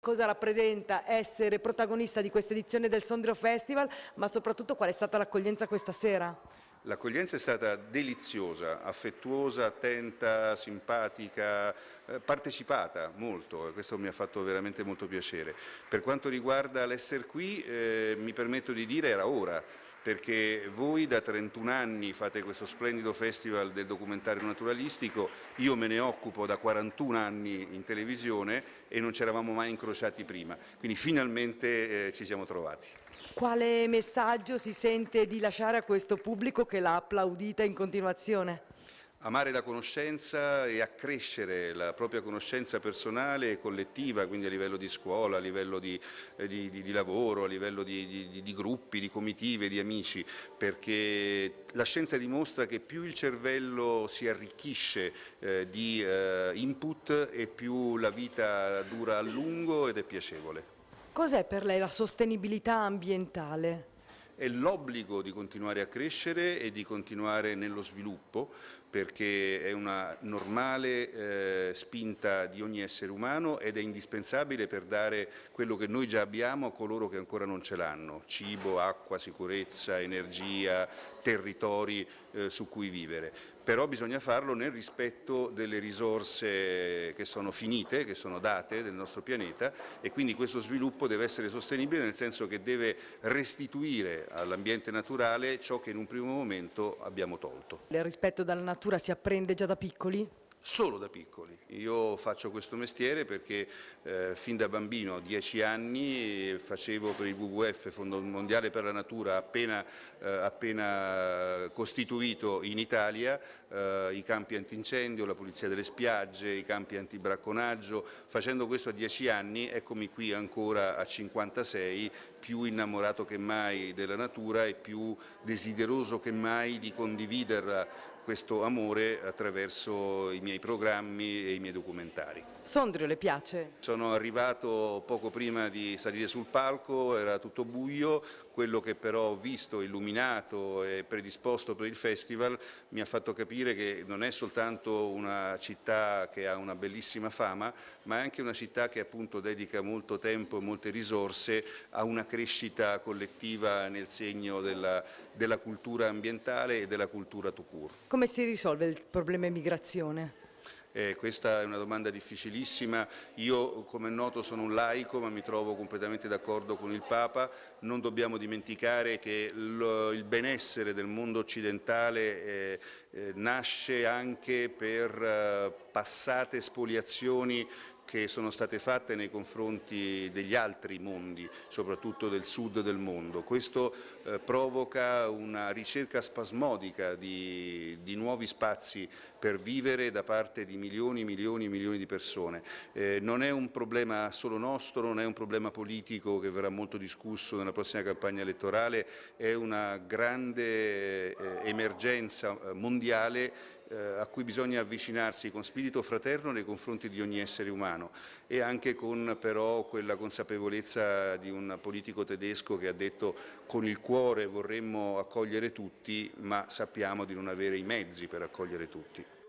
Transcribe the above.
cosa rappresenta essere protagonista di questa edizione del Sondrio Festival, ma soprattutto qual è stata l'accoglienza questa sera? L'accoglienza è stata deliziosa, affettuosa, attenta, simpatica, eh, partecipata molto, e questo mi ha fatto veramente molto piacere. Per quanto riguarda l'essere qui, eh, mi permetto di dire era ora, perché voi da 31 anni fate questo splendido festival del documentario naturalistico, io me ne occupo da 41 anni in televisione e non ci eravamo mai incrociati prima, quindi finalmente eh, ci siamo trovati. Quale messaggio si sente di lasciare a questo pubblico che l'ha applaudita in continuazione? amare la conoscenza e accrescere la propria conoscenza personale e collettiva, quindi a livello di scuola, a livello di, eh, di, di, di lavoro, a livello di, gruppi, di comitive, di amici, perché la scienza dimostra che più il cervello si arricchisce eh, di eh, input e più la vita dura a lungo ed è piacevole. Cos'è per lei la sostenibilità ambientale? è l'obbligo di continuare a crescere e di continuare nello sviluppo perché è una normale eh, spinta di ogni essere umano ed è indispensabile per dare quello che noi già abbiamo a coloro che ancora non ce l'hanno, cibo, acqua, sicurezza, energia, territori eh, su cui vivere però bisogna farlo nel rispetto delle risorse che sono finite, che sono date del nostro pianeta e quindi questo sviluppo deve essere sostenibile nel senso che deve restituire all'ambiente naturale ciò che in un primo momento abbiamo tolto. Il rispetto dalla natura si apprende già da piccoli? solo da piccoli. Io faccio questo mestiere perché eh, fin da bambino, a dieci anni, facevo per il WWF, Fondo Mondiale per la Natura, appena, eh, appena costituito in Italia, eh, i campi antincendio, la pulizia delle spiagge, i campi antibracconaggio. Facendo questo a dieci anni, eccomi qui ancora a 56, più innamorato che mai della natura e più desideroso che mai di condividerla questo amore attraverso i miei programmi e i miei documentari. Sondrio le piace? Sono arrivato poco prima di salire sul palco, era tutto buio, quello che però ho visto illuminato e predisposto per il festival mi ha fatto capire che non è soltanto una città che ha una bellissima fama, ma è anche una città che appunto dedica molto tempo e molte risorse a una crescita collettiva nel segno della, della cultura ambientale e della cultura tout court. Come si risolve il problema immigrazione? Eh, questa è una domanda difficilissima. Io, come è noto, sono un laico, ma mi trovo completamente d'accordo con il Papa. Non dobbiamo dimenticare che il benessere del mondo occidentale eh, eh, nasce anche per eh, passate spoliazioni che sono state fatte nei confronti degli altri mondi, soprattutto del sud del mondo. Questo eh, provoca una ricerca spasmodica di, di, nuovi spazi per vivere da parte di milioni e milioni e milioni di persone. Eh, non è un problema solo nostro, non è un problema politico che verrà molto discusso nella prossima campagna elettorale, è una grande eh, emergenza eh, mondiale eh, a cui bisogna avvicinarsi con spirito fraterno nei confronti di ogni essere umano e anche con però quella consapevolezza di un politico tedesco che ha detto con il cuore vorremmo accogliere tutti ma sappiamo di non avere i mezzi per accogliere tutti.